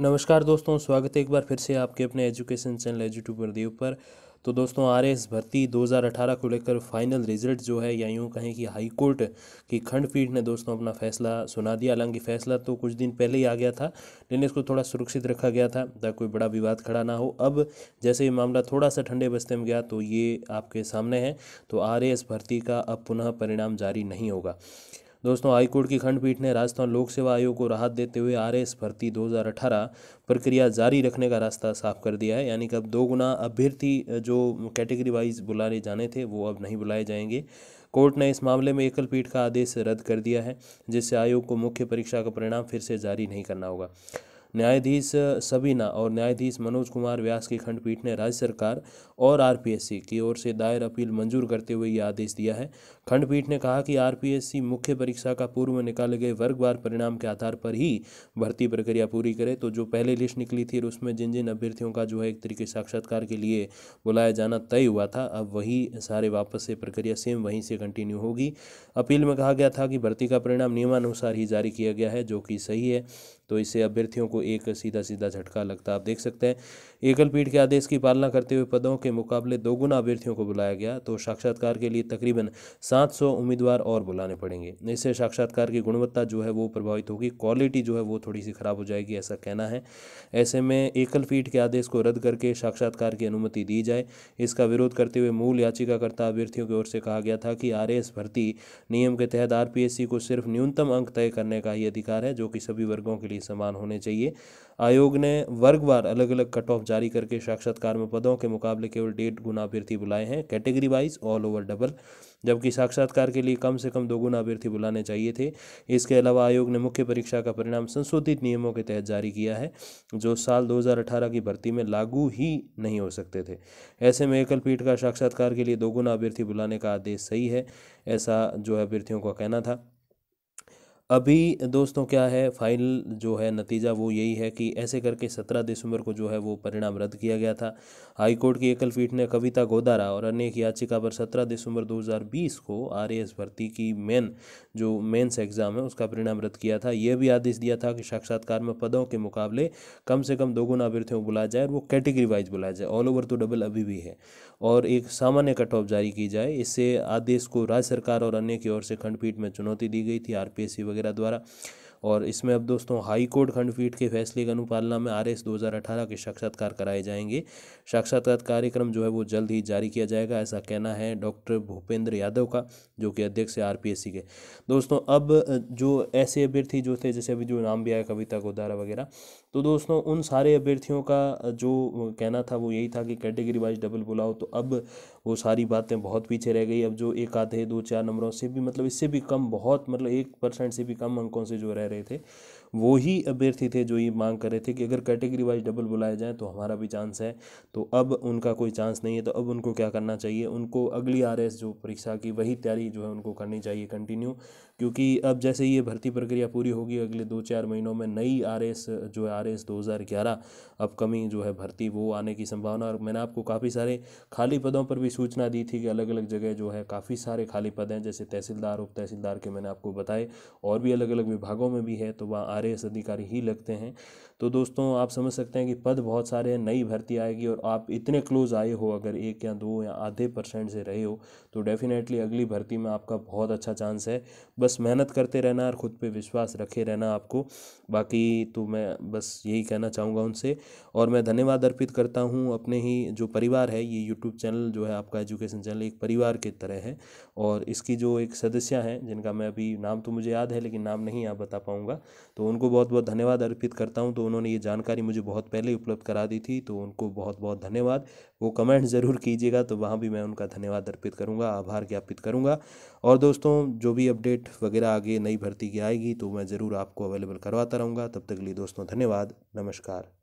नमस्कार दोस्तों स्वागत है एक बार फिर से आपके अपने एजुकेशन चैनल एजुट्यूब प्रदीप पर तो दोस्तों आर एस भर्ती 2018 को लेकर फाइनल रिजल्ट जो है या यूँ कहें कि हाई कोर्ट की खंडपीठ ने दोस्तों अपना फैसला सुना दिया हालांकि फैसला तो कुछ दिन पहले ही आ गया था लेकिन इसको थोड़ा सुरक्षित रखा गया था ताकि कोई बड़ा विवाद खड़ा ना हो अब जैसे ये मामला थोड़ा सा ठंडे बस्ते में गया तो ये आपके सामने है तो आर भर्ती का अब पुनः परिणाम जारी नहीं होगा दोस्तों हाईकोर्ट की खंडपीठ ने राजस्थान लोक सेवा आयोग को राहत देते हुए आर एस भर्ती 2018 प्रक्रिया जारी रखने का रास्ता साफ कर दिया है यानी कि अब दो गुना अभ्यर्थी जो कैटेगरी वाइज बुलाने जाने थे वो अब नहीं बुलाए जाएंगे कोर्ट ने इस मामले में एकल पीठ का आदेश रद्द कर दिया है जिससे आयोग को मुख्य परीक्षा का परिणाम फिर से जारी नहीं करना होगा न्यायाधीश सबीना और न्यायाधीश मनोज कुमार व्यास की खंडपीठ ने राज्य सरकार और आरपीएससी की ओर से दायर अपील मंजूर करते हुए यह आदेश दिया है खंडपीठ ने कहा कि आरपीएससी मुख्य परीक्षा का पूर्व में निकाले गए वर्गवार परिणाम के आधार पर ही भर्ती प्रक्रिया पूरी करे तो जो पहले लिस्ट निकली थी और उसमें जिन जिन अभ्यर्थियों का जो है एक तरीके साक्षात्कार के लिए बुलाया जाना तय हुआ था अब वही सारे वापस से प्रक्रिया सेम वहीं से कंटिन्यू होगी अपील में कहा गया था कि भर्ती का परिणाम नियमानुसार ही जारी किया गया है जो कि सही है तो इससे अभ्यर्थियों को को एक सीधा सीधा झटका लगता आप देख सकते हैं एकल पीठ के आदेश की पालना करते हुए पदों के मुकाबले दोगुना अभ्यर्थियों को बुलाया गया तो साक्षात्कार के लिए तकरीबन 700 उम्मीदवार और बुलाने पड़ेंगे इससे साक्षात्कार की गुणवत्ता जो है वो प्रभावित होगी क्वालिटी जो है वो थोड़ी सी ख़राब हो जाएगी ऐसा कहना है ऐसे में एकल पीठ के आदेश को रद्द करके साक्षात्कार की अनुमति दी जाए इसका विरोध करते हुए मूल याचिकाकर्ता अभ्यर्थियों की ओर से कहा गया था कि आर भर्ती नियम के तहत आर को सिर्फ न्यूनतम अंक तय करने का ही अधिकार है जो कि सभी वर्गों के लिए समान होने चाहिए लिए आयोग ने वर्गवार अलग अलग कट ऑफ जारी करके साक्षात्कार में पदों के मुकाबले केवल डेढ़ गुना अभ्यर्थी बुलाए हैं category wise all over double जबकि साक्षात्कार के लिए कम से कम दो गुना अभ्यर्थी बुलाने चाहिए थे इसके अलावा आयोग ने मुख्य परीक्षा का परिणाम संशोधित नियमों के तहत जारी किया है जो साल 2018 की भर्ती में लागू ही नहीं हो सकते थे ऐसे में एकल पीठ का साक्षात्कार के लिए दोगुना अभ्यर्थी बुलाने का आदेश सही है ऐसा जो अभ्यर्थियों का कहना था अभी दोस्तों क्या है फाइनल जो है नतीजा वो यही है कि ऐसे करके सत्रह दिसंबर को जो है वो परिणाम रद्द किया गया था हाईकोर्ट की एकल पीठ ने कविता गोदारा और अन्य की याचिका पर सत्रह दिसंबर 2020 को एस भर्ती की मेन जो मेंस एग्ज़ाम है उसका परिणाम रद्द किया था यह भी आदेश दिया था कि साक्षात्कार में पदों के मुकाबले कम से कम दोगुना अभ्यर्थियों को बुलाया जाए और वो कैटेगरी वाइज बुलाया जाए ऑल ओवर तो डबल अभी भी है और एक सामान्य कट ऑफ जारी की जाए इससे आदेश को राज्य सरकार और अन्य की ओर से खंडपीठ में चुनौती दी गई थी आर वगैरह वगैरह द्वारा और इसमें अब दोस्तों हाई कोर्ट खंडपीठ के फैसले की अनुपालना में आर एस दो हज़ार अठारह के साक्षात्कार कराए जाएंगे साक्षात्कार कार्यक्रम जो है वो जल्द ही जारी किया जाएगा ऐसा कहना है डॉक्टर भूपेंद्र यादव का जो कि अध्यक्ष है आर पी एस सी के दोस्तों अब जो ऐसे अभ्यर्थी जो थे जैसे अभी जो नाम भी आया कविता गोदारा वगैरह तो दोस्तों उन सारे अभ्यर्थियों का जो कहना था वो यही था कि कैटेगरी वाइज डबल बुलाओ तो अब वो सारी बातें बहुत पीछे रह गई अब जो एक आधे दो चार नंबरों से भी मतलब इससे भी कम बहुत मतलब एक परसेंट से भी कम अंकों से जो रह रहे थे वो ही अभ्यर्थी थे जो ये मांग कर रहे थे कि अगर कैटेगरी वाइज डबल बुलाए जाएँ तो हमारा भी चांस है तो अब उनका कोई चांस नहीं है तो अब उनको क्या करना चाहिए उनको अगली आर जो परीक्षा की वही तैयारी जो है उनको करनी चाहिए कंटिन्यू क्योंकि अब जैसे ये भर्ती प्रक्रिया पूरी होगी अगले दो चार महीनों में नई आर जो है आर एस अपकमिंग जो है भर्ती वो आने की संभावना और मैंने आपको काफ़ी सारे खाली पदों पर भी सूचना दी थी कि अलग अलग जगह जो है काफ़ी सारे खाली पद हैं जैसे तहसीलदार उप तहसीलदार के मैंने आपको बताए और भी अलग अलग विभागों में भी है तो वहाँ आर अधिकारी ही लगते हैं तो दोस्तों आप समझ सकते हैं कि पद बहुत सारे हैं नई भर्ती आएगी और आप इतने क्लोज आए हो अगर एक या दो या आधे परसेंट से रहे हो तो डेफिनेटली अगली भर्ती में आपका बहुत अच्छा चांस है बस मेहनत करते रहना और ख़ुद पे विश्वास रखे रहना आपको बाकी तो मैं बस यही कहना चाहूँगा उनसे और मैं धन्यवाद अर्पित करता हूँ अपने ही जो परिवार है ये यूट्यूब चैनल जो है आपका एजुकेशन चैनल एक परिवार की तरह है और इसकी जो एक सदस्य हैं जिनका मैं अभी नाम तो मुझे याद है लेकिन नाम नहीं आप बता पाऊँगा तो उनको बहुत बहुत धन्यवाद अर्पित करता हूँ तो उन्होंने ये जानकारी मुझे बहुत पहले उपलब्ध करा दी थी तो उनको बहुत बहुत धन्यवाद वो कमेंट ज़रूर कीजिएगा तो वहाँ भी मैं उनका धन्यवाद अर्पित करूँगा आभार ज्ञापित करूँगा और दोस्तों जो भी अपडेट वगैरह आगे नई भर्ती की आएगी तो मैं ज़रूर आपको अवेलेबल करवाता रहूँगा तब तक लिए दोस्तों धन्यवाद नमस्कार